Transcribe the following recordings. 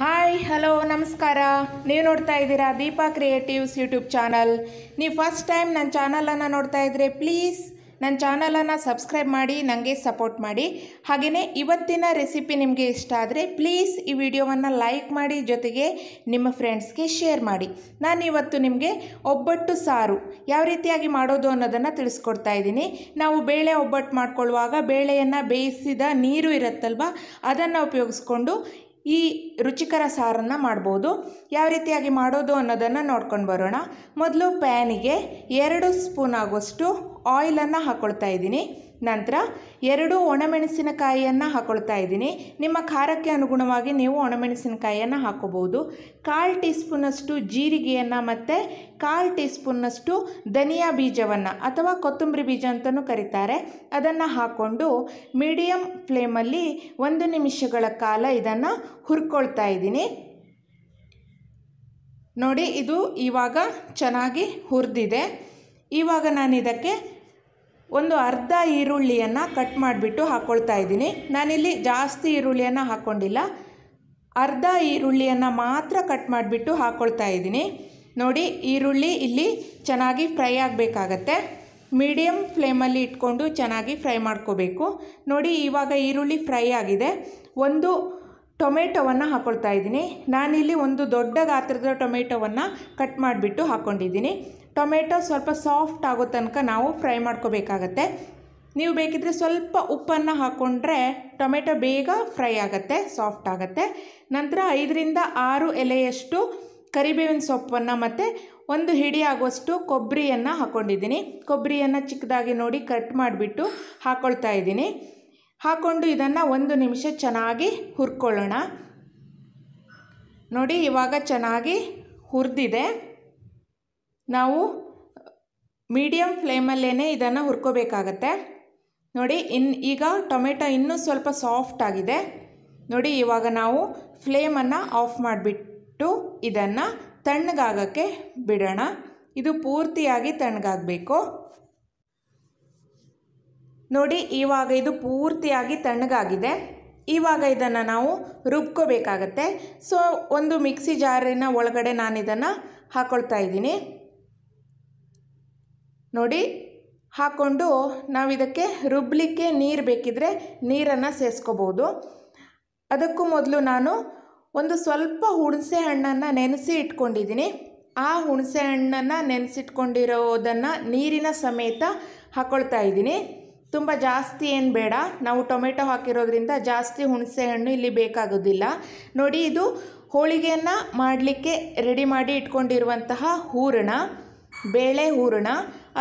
hi hello ನಮಸ್ಕಾರ ನೀವು ನೋಡ್ತಾ ಇದ್ದೀರಾ ದೀಪಾ ಕ್ರಿಯೇಟಿವ್ಸ್ ಯೂಟ್ಯೂಬ್ ಚಾನಲ್ ನೀವು ಫಸ್ಟ್ ಟೈಮ್ ನನ್ನ ಚಾನಲನ್ನು ನೋಡ್ತಾ ಇದ್ದರೆ ಪ್ಲೀಸ್ ನನ್ನ ಚಾನಲನ್ನು ಸಬ್ಸ್ಕ್ರೈಬ್ ಮಾಡಿ ನನಗೆ ಸಪೋರ್ಟ್ ಮಾಡಿ ಹಾಗೆಯೇ ಇವತ್ತಿನ ರೆಸಿಪಿ ನಿಮಗೆ ಇಷ್ಟ ಆದರೆ ಪ್ಲೀಸ್ ಈ ವಿಡಿಯೋವನ್ನು ಲೈಕ್ ಮಾಡಿ ಜೊತೆಗೆ ನಿಮ್ಮ ಫ್ರೆಂಡ್ಸ್ಗೆ ಶೇರ್ ಮಾಡಿ ನಾನು ಇವತ್ತು ನಿಮಗೆ ಒಬ್ಬಟ್ಟು ಸಾರು ಯಾವ ರೀತಿಯಾಗಿ ಮಾಡೋದು ಅನ್ನೋದನ್ನು ತಿಳಿಸ್ಕೊಡ್ತಾ ಇದ್ದೀನಿ ನಾವು ಬೇಳೆ ಒಬ್ಬಟ್ಟು ಮಾಡ್ಕೊಳ್ಳುವಾಗ ಬೇಳೆಯನ್ನು ಬೇಯಿಸಿದ ನೀರು ಇರುತ್ತಲ್ವ ಅದನ್ನು ಉಪಯೋಗಿಸ್ಕೊಂಡು ಈ ರುಚಿಕರ ಸಾರನ್ನು ಮಾಡ್ಬೋದು ಯಾವ ರೀತಿಯಾಗಿ ಮಾಡೋದು ಅನ್ನೋದನ್ನು ನೋಡ್ಕೊಂಡು ಬರೋಣ ಮೊದಲು ಪ್ಯಾನಿಗೆ ಎರಡು ಸ್ಪೂನ್ ಆಗುವಷ್ಟು ಆಯಿಲನ್ನು ಹಾಕ್ಕೊಳ್ತಾ ಇದ್ದೀನಿ ನಂತರ ಎರಡು ಒಣಮೆಣಸಿನಕಾಯಿಯನ್ನು ಹಾಕೊಳ್ತಾ ಇದ್ದೀನಿ ನಿಮ್ಮ ಖಾರಕ್ಕೆ ಅನುಗುಣವಾಗಿ ನೀವು ಒಣಮೆಣಸಿನಕಾಯಿಯನ್ನು ಹಾಕೋಬಹುದು ಕಾಲು ಟೀ ಸ್ಪೂನಷ್ಟು ಜೀರಿಗೆಯನ್ನು ಮತ್ತು ಕಾಲು ಟೀ ಸ್ಪೂನಷ್ಟು ಧನಿಯಾ ಬೀಜವನ್ನು ಅಥವಾ ಕೊತ್ತಂಬರಿ ಬೀಜ ಅಂತಲೂ ಕರೀತಾರೆ ಅದನ್ನು ಹಾಕ್ಕೊಂಡು ಮೀಡಿಯಮ್ ಫ್ಲೇಮಲ್ಲಿ ಒಂದು ನಿಮಿಷಗಳ ಕಾಲ ಇದನ್ನು ಹುರ್ಕೊಳ್ತಾ ಇದ್ದೀನಿ ನೋಡಿ ಇದು ಇವಾಗ ಚೆನ್ನಾಗಿ ಹುರಿದಿದೆ ಇವಾಗ ನಾನು ಇದಕ್ಕೆ ಒಂದು ಅರ್ಧ ಈರುಳ್ಳಿಯನ್ನು ಕಟ್ ಮಾಡಿಬಿಟ್ಟು ಹಾಕ್ಕೊಳ್ತಾ ಇದ್ದೀನಿ ನಾನಿಲ್ಲಿ ಜಾಸ್ತಿ ಈರುಳ್ಳಿಯನ್ನು ಹಾಕ್ಕೊಂಡಿಲ್ಲ ಅರ್ಧ ಈರುಳ್ಳಿಯನ್ನು ಮಾತ್ರ ಕಟ್ ಮಾಡಿಬಿಟ್ಟು ಹಾಕ್ಕೊಳ್ತಾ ಇದ್ದೀನಿ ನೋಡಿ ಈರುಳ್ಳಿ ಇಲ್ಲಿ ಚೆನ್ನಾಗಿ ಫ್ರೈ ಆಗಬೇಕಾಗತ್ತೆ ಮೀಡಿಯಮ್ ಫ್ಲೇಮಲ್ಲಿ ಇಟ್ಕೊಂಡು ಚೆನ್ನಾಗಿ ಫ್ರೈ ಮಾಡ್ಕೋಬೇಕು ನೋಡಿ ಇವಾಗ ಈರುಳ್ಳಿ ಫ್ರೈ ಆಗಿದೆ ಒಂದು ಟೊಮೆಟೊವನ್ನು ಹಾಕ್ಕೊಳ್ತಾ ಇದ್ದೀನಿ ನಾನಿಲ್ಲಿ ಒಂದು ದೊಡ್ಡ ಗಾತ್ರದ ಟೊಮೆಟೊವನ್ನು ಕಟ್ ಮಾಡಿಬಿಟ್ಟು ಹಾಕ್ಕೊಂಡಿದ್ದೀನಿ ಟೊಮೆಟೊ ಸ್ವಲ್ಪ ಸಾಫ್ಟ್ ಆಗೋ ತನಕ ನಾವು ಫ್ರೈ ಮಾಡ್ಕೋಬೇಕಾಗತ್ತೆ ನೀವು ಬೇಕಿದ್ರೆ ಸ್ವಲ್ಪ ಉಪ್ಪನ್ನು ಹಾಕ್ಕೊಂಡ್ರೆ ಟೊಮೆಟೊ ಬೇಗ ಫ್ರೈ ಆಗುತ್ತೆ ಸಾಫ್ಟ್ ಆಗುತ್ತೆ ನಂತರ ಐದರಿಂದ ಆರು ಎಲೆಯಷ್ಟು ಕರಿಬೇವಿನ ಸೊಪ್ಪನ್ನು ಮತ್ತು ಒಂದು ಹಿಡಿ ಆಗುವಷ್ಟು ಕೊಬ್ಬರಿಯನ್ನು ಹಾಕ್ಕೊಂಡಿದ್ದೀನಿ ಕೊಬ್ಬರಿಯನ್ನು ಚಿಕ್ಕದಾಗಿ ನೋಡಿ ಕಟ್ ಮಾಡಿಬಿಟ್ಟು ಹಾಕ್ಕೊಳ್ತಾ ಇದ್ದೀನಿ ಹಾಕ್ಕೊಂಡು ಇದನ್ನು ಒಂದು ನಿಮಿಷ ಚೆನ್ನಾಗಿ ಹುರ್ಕೊಳ್ಳೋಣ ನೋಡಿ ಇವಾಗ ಚೆನ್ನಾಗಿ ಹುರಿದಿದೆ ನಾವು ಮೀಡಿಯಮ್ ಫ್ಲೇಮಲ್ಲೇ ಇದನ್ನು ಹುರ್ಕೋಬೇಕಾಗತ್ತೆ ನೋಡಿ ಇನ್ ಈಗ ಟೊಮೆಟೊ ಇನ್ನೂ ಸ್ವಲ್ಪ ಸಾಫ್ಟ್ ಆಗಿದೆ ನೋಡಿ ಇವಾಗ ನಾವು ಫ್ಲೇಮನ್ನು ಆಫ್ ಮಾಡಿಬಿಟ್ಟು ಇದನ್ನು ತಣ್ಣಗಾಗಕ್ಕೆ ಬಿಡೋಣ ಇದು ಪೂರ್ತಿಯಾಗಿ ತಣ್ಣಗಾಗಬೇಕು ನೋಡಿ ಇವಾಗ ಇದು ಪೂರ್ತಿಯಾಗಿ ತಣ್ಣಗಾಗಿದೆ ಇವಾಗ ಇದನ್ನು ನಾವು ರುಬ್ಕೋಬೇಕಾಗತ್ತೆ ಸೊ ಒಂದು ಮಿಕ್ಸಿ ಜಾರಿನ ಒಳಗಡೆ ನಾನು ಇದನ್ನು ಹಾಕ್ಕೊಳ್ತಾ ಇದ್ದೀನಿ ನೋಡಿ ಹಾಕ್ಕೊಂಡು ನಾವು ಇದಕ್ಕೆ ರುಬ್ಬಲಿಕ್ಕೆ ನೀರು ಬೇಕಿದ್ರೆ ನೀರನ್ನು ಸೇರಿಸ್ಕೋಬೋದು ಅದಕ್ಕೂ ಮೊದಲು ನಾನು ಒಂದು ಸ್ವಲ್ಪ ಹುಣಸೆ ಹಣ್ಣನ್ನು ನೆನೆಸಿ ಇಟ್ಕೊಂಡಿದ್ದೀನಿ ಆ ಹುಣಸೆ ಹಣ್ಣನ್ನು ನೆನೆಸಿಟ್ಕೊಂಡಿರೋದನ್ನು ನೀರಿನ ಸಮೇತ ಹಾಕೊಳ್ತಾ ಇದ್ದೀನಿ ತುಂಬ ಜಾಸ್ತಿ ಏನು ಬೇಡ ನಾವು ಟೊಮೆಟೊ ಹಾಕಿರೋದ್ರಿಂದ ಜಾಸ್ತಿ ಹುಣಸೆ ಹಣ್ಣು ಇಲ್ಲಿ ಬೇಕಾಗೋದಿಲ್ಲ ನೋಡಿ ಇದು ಹೋಳಿಗೆಯನ್ನು ಮಾಡಲಿಕ್ಕೆ ರೆಡಿ ಮಾಡಿ ಇಟ್ಕೊಂಡಿರುವಂತಹ ಹೂರಣ ಬೇಳೆ ಹೂರಣ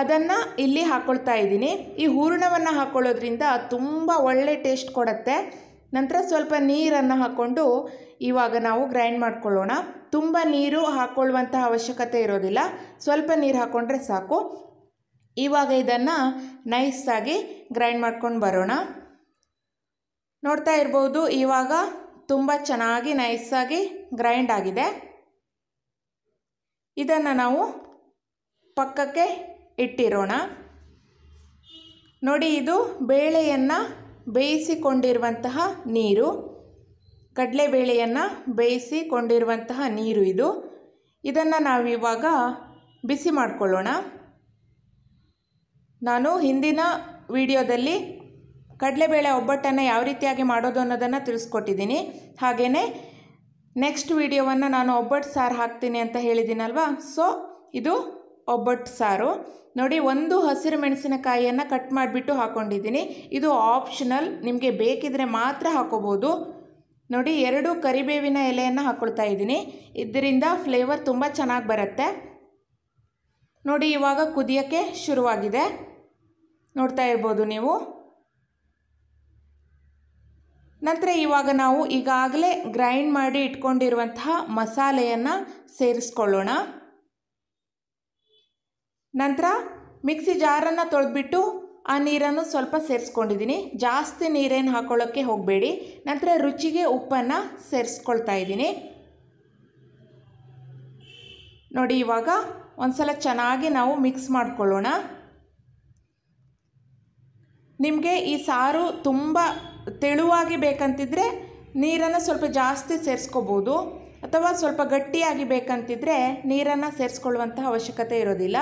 ಅದನ್ನು ಇಲ್ಲಿ ಹಾಕ್ಕೊಳ್ತಾ ಇದ್ದೀನಿ ಈ ಹೂರಣವನ್ನು ಹಾಕ್ಕೊಳ್ಳೋದ್ರಿಂದ ತುಂಬ ಒಳ್ಳೆ ಟೇಸ್ಟ್ ಕೊಡುತ್ತೆ ನಂತರ ಸ್ವಲ್ಪ ನೀರನ್ನು ಹಾಕ್ಕೊಂಡು ಇವಾಗ ನಾವು ಗ್ರೈಂಡ್ ಮಾಡ್ಕೊಳ್ಳೋಣ ತುಂಬ ನೀರು ಹಾಕ್ಕೊಳ್ಳುವಂತಹ ಅವಶ್ಯಕತೆ ಇರೋದಿಲ್ಲ ಸ್ವಲ್ಪ ನೀರು ಹಾಕ್ಕೊಂಡ್ರೆ ಸಾಕು ಇವಾಗ ಇದನ್ನು ನೈಸಾಗಿ ಗ್ರೈಂಡ್ ಮಾಡ್ಕೊಂಡು ಬರೋಣ ನೋಡ್ತಾ ಇರ್ಬೋದು ಇವಾಗ ತುಂಬ ಚೆನ್ನಾಗಿ ನೈಸಾಗಿ ಗ್ರೈಂಡ್ ಆಗಿದೆ ಇದನ್ನು ನಾವು ಪಕ್ಕಕ್ಕೆ ಇಟ್ಟಿರೋಣ ನೋಡಿ ಇದು ಬೇಳೆಯನ್ನು ಬೇಯಿಸಿಕೊಂಡಿರುವಂತಹ ನೀರು ಕಡಲೆ ಬೇಳೆಯನ್ನು ಬೇಯಿಸಿಕೊಂಡಿರುವಂತಹ ನೀರು ಇದು ಇದನ್ನು ನಾವಿವಾಗ ಬಿಸಿ ಮಾಡಿಕೊಳ್ಳೋಣ ನಾನು ಹಿಂದಿನ ವಿಡಿಯೋದಲ್ಲಿ ಕಡಲೆಬೇಳೆ ಒಬ್ಬಟ್ಟನ್ನು ಯಾವ ರೀತಿಯಾಗಿ ಮಾಡೋದು ಅನ್ನೋದನ್ನು ತಿಳಿಸ್ಕೊಟ್ಟಿದ್ದೀನಿ ಹಾಗೆಯೇ ನೆಕ್ಸ್ಟ್ ವಿಡಿಯೋವನ್ನು ನಾನು ಒಬ್ಬಟ್ಟು ಸಾರು ಹಾಕ್ತೀನಿ ಅಂತ ಹೇಳಿದ್ದೀನಲ್ವಾ ಸೊ ಇದು ಒಬ್ಬಟ್ಟು ಸಾರು ನೋಡಿ ಒಂದು ಹಸಿರು ಮೆಣಸಿನಕಾಯಿಯನ್ನು ಕಟ್ ಮಾಡಿಬಿಟ್ಟು ಹಾಕ್ಕೊಂಡಿದ್ದೀನಿ ಇದು ಆಪ್ಷನಲ್ ನಿಮಗೆ ಬೇಕಿದ್ರೆ ಮಾತ್ರ ಹಾಕೋಬೋದು ನೋಡಿ ಎರಡು ಕರಿಬೇವಿನ ಎಲೆಯನ್ನು ಹಾಕ್ಕೊಳ್ತಾ ಇದ್ದೀನಿ ಇದರಿಂದ ಫ್ಲೇವರ್ ತುಂಬ ಚೆನ್ನಾಗಿ ಬರುತ್ತೆ ನೋಡಿ ಇವಾಗ ಕುದಿಯೋಕ್ಕೆ ಶುರುವಾಗಿದೆ ನೋಡ್ತಾ ಇರ್ಬೋದು ನೀವು ನಂತರ ಇವಾಗ ನಾವು ಈಗಾಗಲೇ ಗ್ರೈಂಡ್ ಮಾಡಿ ಇಟ್ಕೊಂಡಿರುವಂತಹ ಮಸಾಲೆಯನ್ನು ಸೇರಿಸ್ಕೊಳ್ಳೋಣ ನಂತರ ಮಿಕ್ಸಿ ಜಾರನ್ನು ತೊಳೆದ್ಬಿಟ್ಟು ಆ ನೀರನ್ನು ಸ್ವಲ್ಪ ಸೇರಿಸ್ಕೊಂಡಿದ್ದೀನಿ ಜಾಸ್ತಿ ನೀರೇನು ಹಾಕ್ಕೊಳ್ಳೋಕ್ಕೆ ಹೋಗಬೇಡಿ ನಂತರ ರುಚಿಗೆ ಉಪ್ಪನ್ನು ಸೇರಿಸ್ಕೊಳ್ತಾ ಇದ್ದೀನಿ ನೋಡಿ ಇವಾಗ ಒಂದು ಸಲ ಚೆನ್ನಾಗಿ ನಾವು ಮಿಕ್ಸ್ ಮಾಡಿಕೊಳ್ಳೋಣ ನಿಮಗೆ ಈ ಸಾರು ತುಂಬ ತೆಳುವಾಗಿ ಬೇಕಂತಿದ್ರೆ ನೀರನ್ನು ಸ್ವಲ್ಪ ಜಾಸ್ತಿ ಸೇರಿಸ್ಕೋಬೋದು ಅಥವಾ ಸ್ವಲ್ಪ ಗಟ್ಟಿಯಾಗಿ ಬೇಕಂತಿದ್ರೆ ನೀರನ್ನು ಸೇರಿಸ್ಕೊಳ್ಳುವಂತಹ ಅವಶ್ಯಕತೆ ಇರೋದಿಲ್ಲ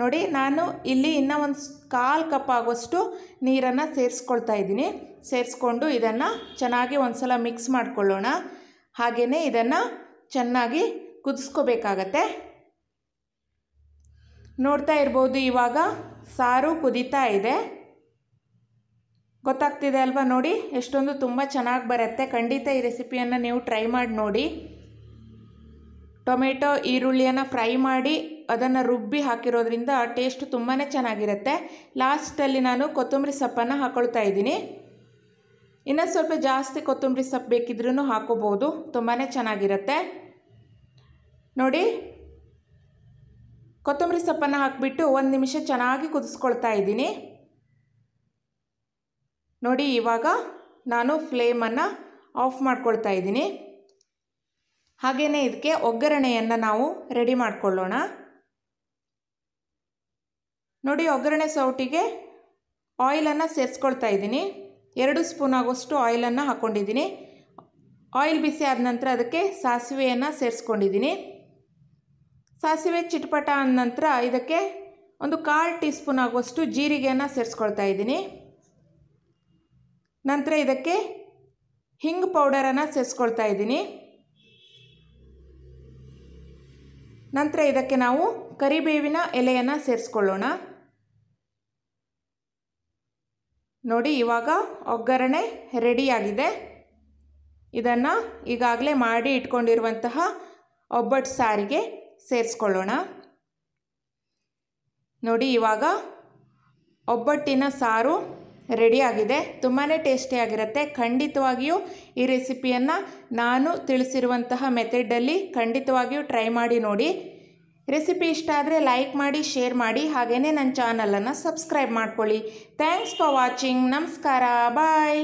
ನೋಡಿ ನಾನು ಇಲ್ಲಿ ಇನ್ನೂ ಒಂದು ಕಾಲು ಕಪ್ ಆಗುವಷ್ಟು ನೀರನ್ನು ಸೇರಿಸ್ಕೊಳ್ತಾ ಇದ್ದೀನಿ ಸೇರಿಸ್ಕೊಂಡು ಇದನ್ನು ಚೆನ್ನಾಗಿ ಒಂದು ಸಲ ಮಿಕ್ಸ್ ಮಾಡಿಕೊಳ್ಳೋಣ ಹಾಗೆಯೇ ಇದನ್ನು ಚೆನ್ನಾಗಿ ಕುದಿಸ್ಕೋಬೇಕಾಗತ್ತೆ ನೋಡ್ತಾ ಇರ್ಬೋದು ಇವಾಗ ಸಾರು ಕುದೀತಾ ಇದೆ ಗೊತ್ತಾಗ್ತಿದೆ ಅಲ್ವಾ ನೋಡಿ ಎಷ್ಟೊಂದು ತುಂಬ ಚೆನ್ನಾಗಿ ಬರುತ್ತೆ ಖಂಡಿತ ಈ ರೆಸಿಪಿಯನ್ನು ನೀವು ಟ್ರೈ ಮಾಡಿ ನೋಡಿ ಟೊಮೆಟೊ ಈರುಳ್ಳಿಯನ್ನು ಫ್ರೈ ಮಾಡಿ ಅದನ್ನು ರುಬ್ಬಿ ಹಾಕಿರೋದ್ರಿಂದ ಟೇಸ್ಟ್ ತುಂಬಾ ಚೆನ್ನಾಗಿರುತ್ತೆ ಲಾಸ್ಟಲ್ಲಿ ನಾನು ಕೊತ್ತಂಬರಿ ಸೊಪ್ಪನ್ನು ಹಾಕೊಳ್ತಾ ಇದ್ದೀನಿ ಇನ್ನೂ ಸ್ವಲ್ಪ ಜಾಸ್ತಿ ಕೊತ್ತಂಬರಿ ಸೊಪ್ಪು ಬೇಕಿದ್ರೂ ಹಾಕೋಬೋದು ತುಂಬಾ ಚೆನ್ನಾಗಿರುತ್ತೆ ನೋಡಿ ಕೊತ್ತಂಬರಿ ಸೊಪ್ಪನ್ನು ಹಾಕಿಬಿಟ್ಟು ಒಂದು ನಿಮಿಷ ಚೆನ್ನಾಗಿ ಕುದಿಸ್ಕೊಳ್ತಾ ಇದ್ದೀನಿ ನೋಡಿ ಇವಾಗ ನಾನು ಫ್ಲೇಮನ್ನು ಆಫ್ ಮಾಡ್ಕೊಳ್ತಾ ಇದ್ದೀನಿ ಹಾಗೆಯೇ ಇದಕ್ಕೆ ಒಗ್ಗರಣೆಯನ್ನು ನಾವು ರೆಡಿ ಮಾಡಿಕೊಳ್ಳೋಣ ನೋಡಿ ಒಗ್ಗರಣೆ ಸೌಟಿಗೆ ಆಯಿಲನ್ನು ಸೇರಿಸ್ಕೊಳ್ತಾ ಇದ್ದೀನಿ ಎರಡು ಸ್ಪೂನ್ ಆಗೋಷ್ಟು ಆಯಿಲನ್ನು ಹಾಕ್ಕೊಂಡಿದ್ದೀನಿ ಆಯಿಲ್ ಬಿಸಿ ಆದ ನಂತರ ಅದಕ್ಕೆ ಸಾಸಿವೆಯನ್ನು ಸೇರಿಸ್ಕೊಂಡಿದ್ದೀನಿ ಸಾಸಿವೆ ಚಿಟಪಟ ಆದ ನಂತರ ಇದಕ್ಕೆ ಒಂದು ಕಾಲು ಟೀ ಸ್ಪೂನ್ ಆಗುವಷ್ಟು ಜೀರಿಗೆಯನ್ನು ಸೇರಿಸ್ಕೊಳ್ತಾ ಇದ್ದೀನಿ ನಂತರ ಇದಕ್ಕೆ ಹಿಂಗ್ ಪೌಡರನ್ನು ಸೇರಿಸ್ಕೊಳ್ತಾ ಇದ್ದೀನಿ ನಂತರ ಇದಕ್ಕೆ ನಾವು ಕರಿಬೇವಿನ ಎಲೆಯನ್ನು ಸೇರಿಸ್ಕೊಳ್ಳೋಣ ನೋಡಿ ಇವಾಗ ಒಗ್ಗರಣೆ ರೆಡಿಯಾಗಿದೆ ಇದನ್ನು ಈಗಾಗಲೇ ಮಾಡಿ ಇಟ್ಕೊಂಡಿರುವಂತಹ ಒಬ್ಬಟ್ಟು ಸಾರಿಗೆ ಸೇರಿಸ್ಕೊಳ್ಳೋಣ ನೋಡಿ ಇವಾಗ ಒಬ್ಬಟ್ಟಿನ ಸಾರು ರೆಡಿಯಾಗಿದೆ ತುಂಬಾ ಟೇಸ್ಟಿಯಾಗಿರುತ್ತೆ ಖಂಡಿತವಾಗಿಯೂ ಈ ರೆಸಿಪಿಯನ್ನು ನಾನು ತಿಳಿಸಿರುವಂತಹ ಮೆಥಡಲ್ಲಿ ಖಂಡಿತವಾಗಿಯೂ ಟ್ರೈ ಮಾಡಿ ನೋಡಿ ರೆಸಿಪಿ ಇಷ್ಟ ಆದರೆ ಲೈಕ್ ಮಾಡಿ ಶೇರ್ ಮಾಡಿ ಹಾಗೆಯೇ ನನ್ನ ಚಾನಲನ್ನು ಸಬ್ಸ್ಕ್ರೈಬ್ ಮಾಡ್ಕೊಳ್ಳಿ ಥ್ಯಾಂಕ್ಸ್ ಫಾರ್ ವಾಚಿಂಗ್ ನಮಸ್ಕಾರ ಬಾಯ್